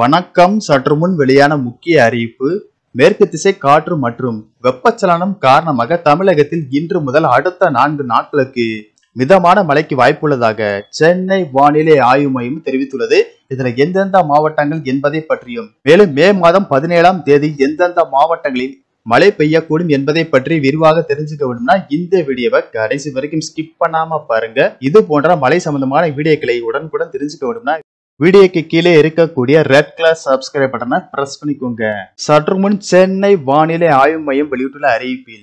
வணக்கம் சற்று முன் வெளியான முக்கிய அறிவிப்பு மேற்கு திசை காற்று மற்றும் வெப்பச்சலனம் காரணமாக தமிழகத்தில் இன்று முதல் அடுத்த நான்கு நாட்களுக்கு மிதமான மழைக்கு வாய்ப்புள்ளதாக சென்னை வானிலை ஆய்வு மையம் தெரிவித்துள்ளது இதில் எந்தெந்த மாவட்டங்கள் என்பதை பற்றியும் மேலும் மே மாதம் பதினேழாம் தேதி எந்தெந்த மாவட்டங்களில் மழை பெய்யக்கூடும் என்பதை பற்றி விரிவாக தெரிஞ்சுக்க வேணும்னா இந்த வீடியோவை கடைசி வரைக்கும் ஸ்கிப் பண்ணாம பாருங்க இது போன்ற மழை சம்பந்தமான வீடியோக்களை உடனுக்குடன் தெரிஞ்சுக்க வேணும்னா வீடியோக்கு கீழே இருக்கக்கூடிய ரெட் கிளாஸ் சப்ஸ்கிரைப் பட்டனை பிரஸ் பண்ணிக்கோங்க சற்று முன் சென்னை வானிலை ஆய்வு மையம் வெளியிட்டுள்ள அறிவிப்பில்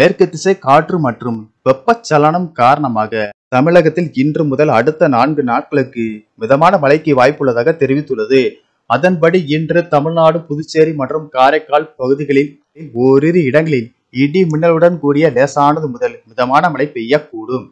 மேற்கு திசை காற்று மற்றும் வெப்பச்சலனம் காரணமாக தமிழகத்தில் இன்று முதல் அடுத்த நான்கு நாட்களுக்கு மிதமான மழைக்கு வாய்ப்புள்ளதாக தெரிவித்துள்ளது அதன்படி இன்று தமிழ்நாடு புதுச்சேரி மற்றும் காரைக்கால் பகுதிகளில் ஓரிரு இடங்களில் இடி மின்னலுடன் கூடிய லேசானது முதல் மிதமான மழை பெய்யக்கூடும்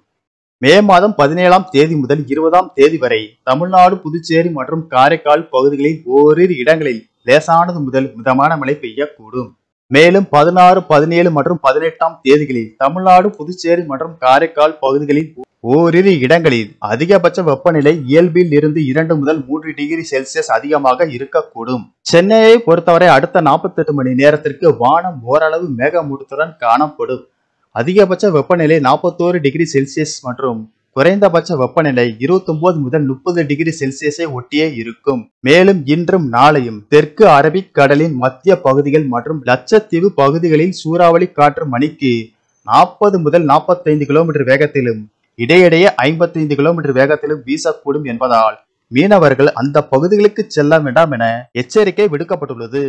மே மாதம் பதினேழாம் தேதி முதல் இருபதாம் தேதி வரை தமிழ்நாடு புதுச்சேரி மற்றும் காரைக்கால் பகுதிகளில் ஓரிரு இடங்களில் லேசானது முதல் மிதமான மழை பெய்யக்கூடும் மேலும் பதினாறு பதினேழு மற்றும் பதினெட்டாம் தேதிகளில் தமிழ்நாடு புதுச்சேரி மற்றும் காரைக்கால் பகுதிகளில் ஓரிரு இடங்களில் அதிகபட்ச வெப்பநிலை இயல்பில் இருந்து இரண்டு முதல் மூன்று டிகிரி செல்சியஸ் அதிகமாக இருக்கக்கூடும் சென்னையை பொறுத்தவரை அடுத்த நாற்பத்தெட்டு மணி நேரத்திற்கு வானம் ஓரளவு மேகமூட்டத்துடன் காணப்படும் அதிகபட்ச வெப்பநிலை நாற்பத்தோரு டிகிரி செல்சியஸ் மற்றும் குறைந்தபட்ச வெப்பநிலை இருபத்தொன்பது முதல் முப்பது டிகிரி செல்சியஸை ஒட்டியே இருக்கும் மேலும் இன்றும் நாளையும் தெற்கு அரபிக் கடலின் மத்திய பகுதிகள் மற்றும் லட்சத்தீவு பகுதிகளில் சூறாவளி காற்று மணிக்கு நாற்பது முதல் நாற்பத்தைந்து கிலோமீட்டர் வேகத்திலும் இடையிடையே ஐம்பத்தைந்து கிலோமீட்டர் வேகத்திலும் வீசக்கூடும் என்பதால் மீனவர்கள் அந்த பகுதிகளுக்கு செல்ல வேண்டாம் என எச்சரிக்கை விடுக்கப்பட்டுள்ளது